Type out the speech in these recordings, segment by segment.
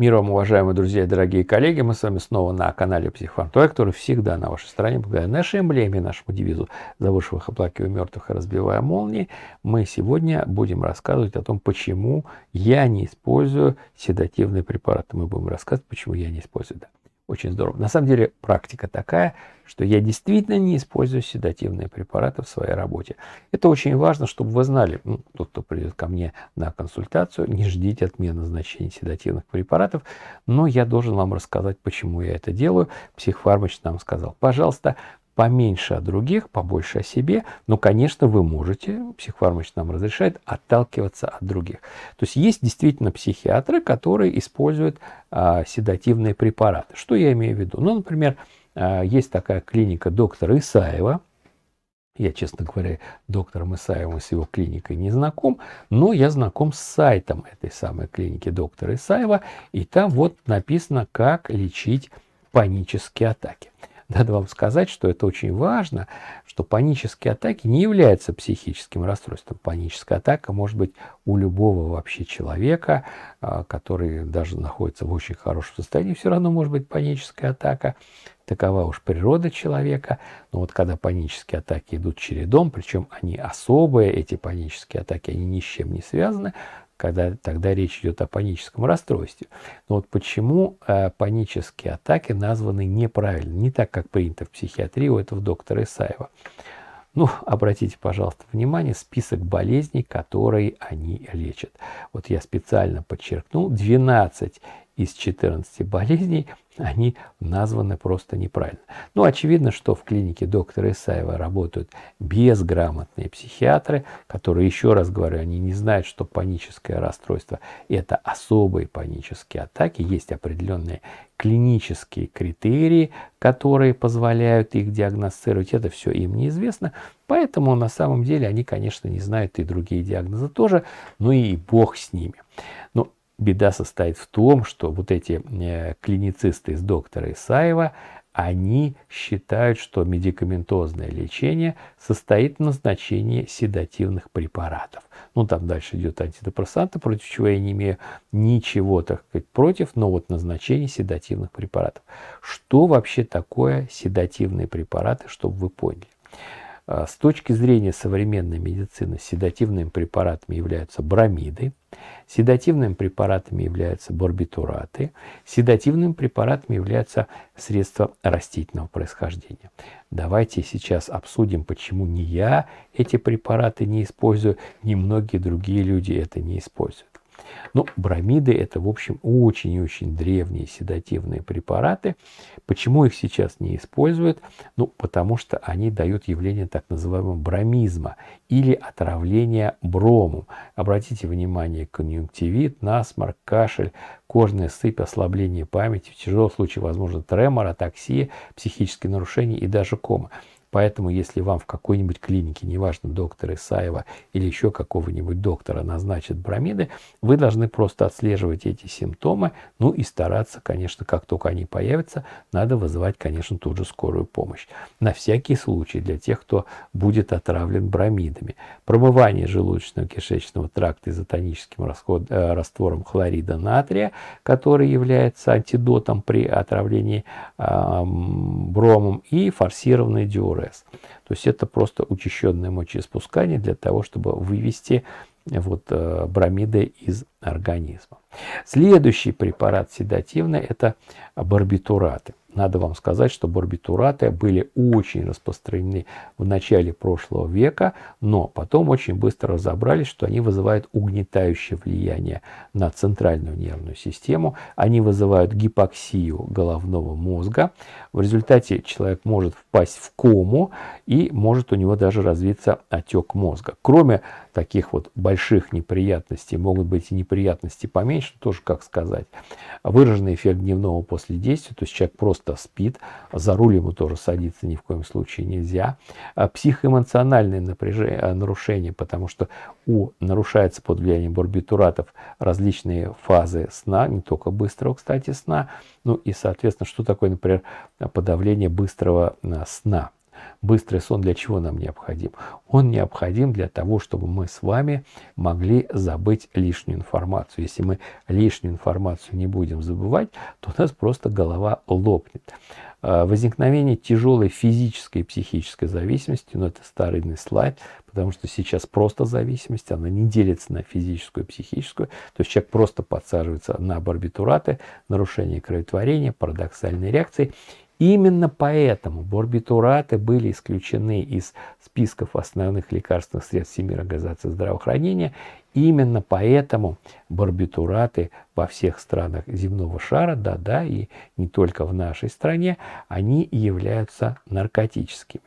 Мир вам, уважаемые друзья и дорогие коллеги. Мы с вами снова на канале Психфарм.тв, который всегда на вашей стороне. Благодаря нашей эмблеме, нашему девизу «За высших оплакивая мертвых и разбивая молнии», мы сегодня будем рассказывать о том, почему я не использую седативные препараты. Мы будем рассказывать, почему я не использую очень здорово. На самом деле практика такая, что я действительно не использую седативные препараты в своей работе. Это очень важно, чтобы вы знали, ну, тот, кто придет ко мне на консультацию, не ждите отмены меня назначения седативных препаратов, но я должен вам рассказать, почему я это делаю. Психфармач нам сказал, пожалуйста, поменьше о других, побольше о себе, но, конечно, вы можете, психфармач нам разрешает, отталкиваться от других. То есть есть действительно психиатры, которые используют а, седативные препараты. Что я имею в виду? Ну, например, а, есть такая клиника доктора Исаева, я, честно говоря, доктором Исаевым с его клиникой не знаком, но я знаком с сайтом этой самой клиники доктора Исаева, и там вот написано, как лечить панические атаки. Надо вам сказать, что это очень важно, что панические атаки не являются психическим расстройством. Паническая атака может быть у любого вообще человека, а, который даже находится в очень хорошем состоянии, все равно может быть паническая атака. Такова уж природа человека. Но вот когда панические атаки идут чередом, причем они особые, эти панические атаки, они ни с чем не связаны, когда тогда речь идет о паническом расстройстве. Но вот почему э, панические атаки названы неправильно, не так, как принято в психиатрии у этого доктора Исаева. Ну, обратите, пожалуйста, внимание, список болезней, которые они лечат. Вот я специально подчеркнул 12 из 14 болезней, они названы просто неправильно. Ну, очевидно, что в клинике доктора Исаева работают безграмотные психиатры, которые, еще раз говорю, они не знают, что паническое расстройство – это особые панические атаки, есть определенные клинические критерии, которые позволяют их диагностировать, это все им неизвестно, поэтому на самом деле они, конечно, не знают и другие диагнозы тоже, ну и бог с ними. Но Беда состоит в том, что вот эти э, клиницисты из доктора Исаева, они считают, что медикаментозное лечение состоит в назначении седативных препаратов. Ну, там дальше идет антидепрессанты, против чего я не имею ничего, так сказать, против, но вот назначение седативных препаратов. Что вообще такое седативные препараты, чтобы вы поняли? А, с точки зрения современной медицины седативными препаратами являются бромиды, Седативными препаратами являются барбитураты, седативным препаратом являются средства растительного происхождения. Давайте сейчас обсудим, почему не я эти препараты не использую, не многие другие люди это не используют. Но ну, бромиды – это, в общем, очень и очень древние седативные препараты. Почему их сейчас не используют? Ну, потому что они дают явление так называемого бромизма или отравления бромом. Обратите внимание, конъюнктивит, насморк, кашель, кожная сыпь, ослабление памяти, в тяжелом случае, возможно, тремор, атаксия, психические нарушения и даже кома. Поэтому, если вам в какой-нибудь клинике, неважно, доктор Исаева или еще какого-нибудь доктора назначат бромиды, вы должны просто отслеживать эти симптомы, ну и стараться, конечно, как только они появятся, надо вызывать, конечно, тут же скорую помощь. На всякий случай для тех, кто будет отравлен бромидами. Промывание желудочно-кишечного тракта изотоническим расход, э, раствором хлорида натрия, который является антидотом при отравлении э, бромом, и форсированный диур ПУРС. То есть это просто учащенное мочеиспускание для того, чтобы вывести э, вот, э, бромиды из организма. Следующий препарат седативный – это барбитураты. Надо вам сказать, что барбитураты были очень распространены в начале прошлого века, но потом очень быстро разобрались, что они вызывают угнетающее влияние на центральную нервную систему, они вызывают гипоксию головного мозга. В результате человек может впасть в кому и может у него даже развиться отек мозга. Кроме таких вот больших неприятностей, могут быть и неприятности поменьше, тоже как сказать, выраженный эффект дневного после действия, то есть человек просто просто спит, за руль ему тоже садиться ни в коем случае нельзя. А психоэмоциональные напряжения э, нарушения, потому что у нарушается под влиянием барбитуратов различные фазы сна, не только быстрого, кстати, сна, ну и, соответственно, что такое, например, подавление быстрого э, сна – Быстрый сон для чего нам необходим? Он необходим для того, чтобы мы с вами могли забыть лишнюю информацию. Если мы лишнюю информацию не будем забывать, то у нас просто голова лопнет. А, возникновение тяжелой физической и психической зависимости, но это старый слайд, потому что сейчас просто зависимость, она не делится на физическую и психическую, то есть человек просто подсаживается на барбитураты, нарушение кроветворения, парадоксальные реакции, Именно поэтому барбитураты были исключены из списков основных лекарственных средств Всемирной организации здравоохранения. Именно поэтому барбитураты во всех странах земного шара, да-да, и не только в нашей стране, они являются наркотическими.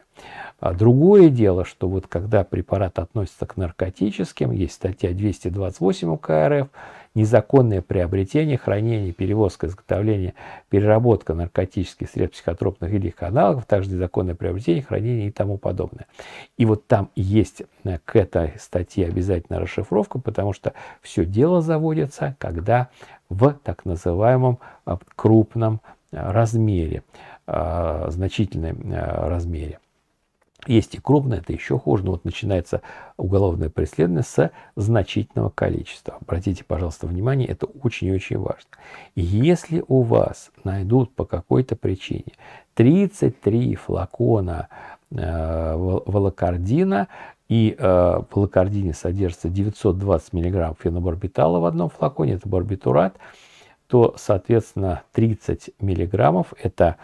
А другое дело, что вот когда препарат относится к наркотическим, есть статья 228 УК РФ, незаконное приобретение, хранение, перевозка, изготовление, переработка наркотических средств, психотропных или их аналогов, также незаконное приобретение, хранение и тому подобное. И вот там есть э, к этой статье обязательно расшифровка, потому что все дело заводится, когда в так называемом э, крупном э, размере, значительном размере. Есть и крупное, это еще хуже, но вот начинается уголовное преследование с значительного количества. Обратите, пожалуйста, внимание, это очень-очень важно. Если у вас найдут по какой-то причине 33 флакона э, волокардина, и э, в волокардине содержится 920 мг фенобарбитала в одном флаконе, это барбитурат, то, соответственно, 30 миллиграммов – это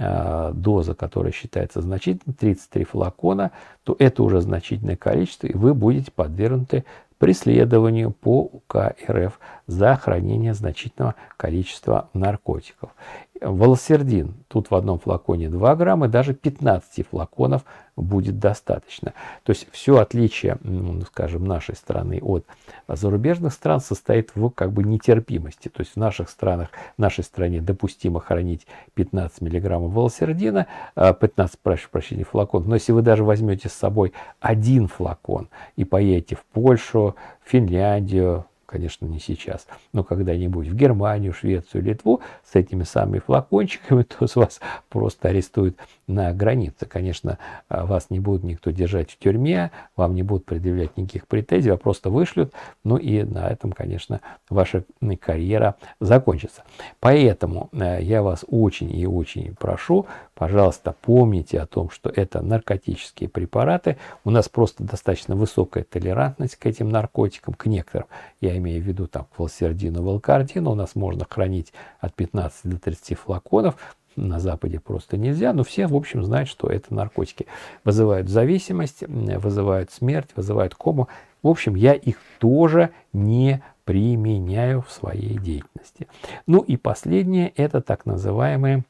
Э, доза, которая считается значительной, 33 флакона, то это уже значительное количество, и вы будете подвергнуты преследованию по УК РФ за хранение значительного количества наркотиков. Волосердин. Тут в одном флаконе 2 грамма, даже 15 флаконов будет достаточно. То есть все отличие, ну, скажем, нашей страны от зарубежных стран состоит в как бы нетерпимости. То есть в наших странах, в нашей стране допустимо хранить 15 миллиграммов волосердина, 15, а, прошу прощения, флакон. Но если вы даже возьмете с собой один флакон и поедете в Польшу, Финляндию, конечно, не сейчас, но когда-нибудь в Германию, Швецию, Литву с этими самыми флакончиками, то с вас просто арестуют на границе. Конечно, а, вас не будут никто держать в тюрьме, вам не будут предъявлять никаких претензий, а просто вышлют, ну и на этом, конечно, ваша карьера закончится. Поэтому э, я вас очень и очень прошу, пожалуйста, помните о том, что это наркотические препараты, у нас просто достаточно высокая толерантность к этим наркотикам, к некоторым. Я имею в виду там квалсердину, валкардину, у нас можно хранить от 15 до 30 флаконов, на Западе просто нельзя, но все, в общем, знают, что это наркотики. Вызывают зависимость, вызывают смерть, вызывают кому. В общем, я их тоже не применяю в своей деятельности. Ну и последнее – это так называемые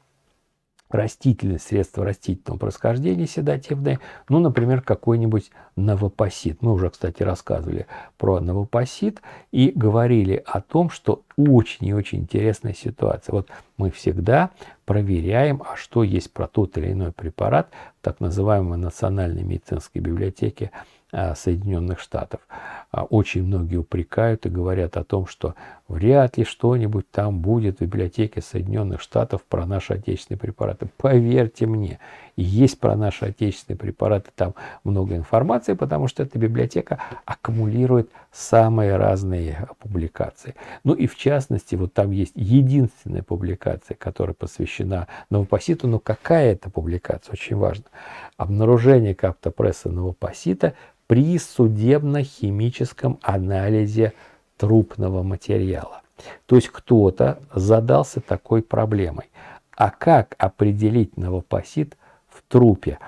растительность, средства растительного происхождения седативные, ну, например, какой-нибудь новопосит. Мы уже, кстати, рассказывали про новопосит и говорили о том, что очень и очень интересная ситуация. Вот мы всегда проверяем, а что есть про тот или иной препарат в так называемой Национальной медицинской библиотеке а, Соединенных Штатов. А, очень многие упрекают и говорят о том, что Вряд ли что-нибудь там будет в библиотеке Соединенных Штатов про наши отечественные препараты. Поверьте мне, есть про наши отечественные препараты там много информации, потому что эта библиотека аккумулирует самые разные публикации. Ну и в частности, вот там есть единственная публикация, которая посвящена новопаситу, Но какая это публикация? Очень важно. Обнаружение каптопресса новопасита при судебно-химическом анализе трупного материала. То есть кто-то задался такой проблемой. А как определить новопосит в трупе?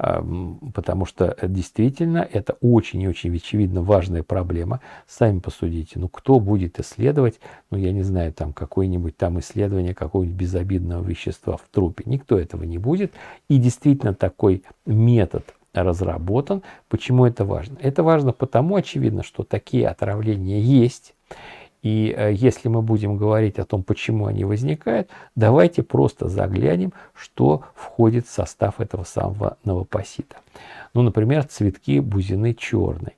Эм, потому что действительно это очень и очень очевидно важная проблема. Сами посудите, ну кто будет исследовать, ну я не знаю, там какое-нибудь там исследование какого-нибудь безобидного вещества в трупе. Никто этого не будет. И действительно такой метод разработан. Почему это важно? Это важно потому, очевидно, что такие отравления есть. И э, если мы будем говорить о том, почему они возникают, давайте просто заглянем, что входит в состав этого самого новопосита. Ну, например, цветки бузины черной.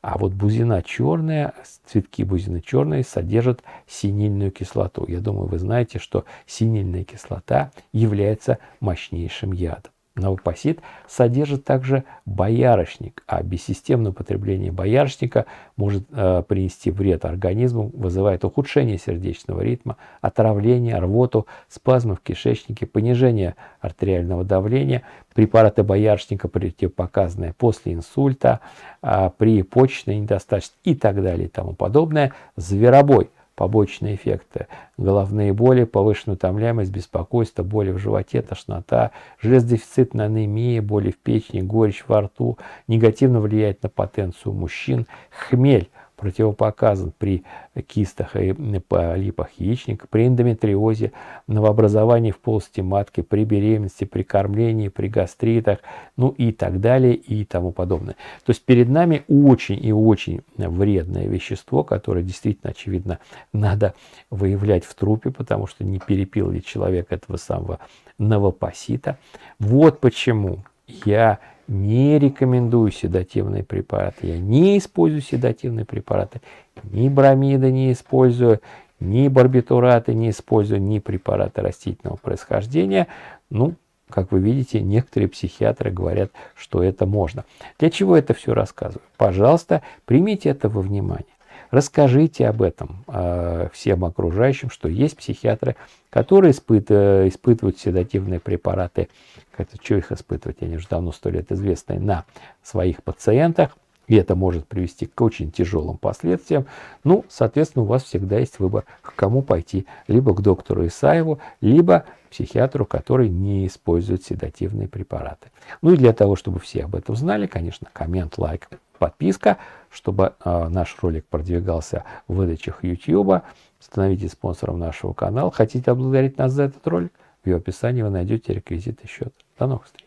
А вот бузина черная, цветки бузины черной содержат синильную кислоту. Я думаю, вы знаете, что синильная кислота является мощнейшим ядом. Новопосит содержит также боярышник, а бессистемное употребление боярышника может э, принести вред организму, вызывает ухудшение сердечного ритма, отравление, рвоту, спазмы в кишечнике, понижение артериального давления. Препараты боярышника противопоказаны после инсульта, э, при почечной недостаточности и так далее и тому подобное. Зверобой побочные эффекты. Головные боли, повышенная утомляемость, беспокойство, боли в животе, тошнота, железодефицитная анемия, боли в печени, горечь во рту, негативно влияет на потенцию мужчин, хмель – противопоказан при кистах и полипах яичника, при эндометриозе, новообразовании в полости матки, при беременности, при кормлении, при гастритах, ну и так далее и тому подобное. То есть перед нами очень и очень вредное вещество, которое действительно, очевидно, надо выявлять в трупе, потому что не перепил ли человек этого самого новопосита. Вот почему я не рекомендую седативные препараты. Я не использую седативные препараты. Ни бромиды не использую, ни барбитураты не использую, ни препараты растительного происхождения. Ну, как вы видите, некоторые психиатры говорят, что это можно. Для чего это все рассказываю? Пожалуйста, примите это во внимание. Расскажите об этом а, всем окружающим, что есть психиатры, которые э, испытывают седативные препараты, это, что их испытывать, они уже давно сто лет известны, на своих пациентах, и это может привести к очень тяжелым последствиям. Ну, соответственно, у вас всегда есть выбор, к кому пойти. Либо к доктору Исаеву, либо психиатру, который не использует седативные препараты. Ну и для того, чтобы все об этом знали, конечно, коммент, лайк, подписка, чтобы э, наш ролик продвигался в выдачах YouTube. Становитесь спонсором нашего канала. Хотите поблагодарить нас за этот ролик? В ее описании вы найдете реквизиты счет. До новых встреч!